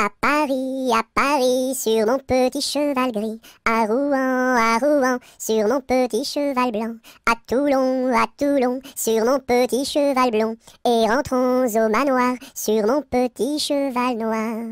À Paris, à Paris, sur mon petit cheval gris. À Rouen, à Rouen, sur mon petit cheval blanc. À Toulon, à Toulon, sur mon petit cheval blond. Et rentrons au manoir, sur mon petit cheval noir.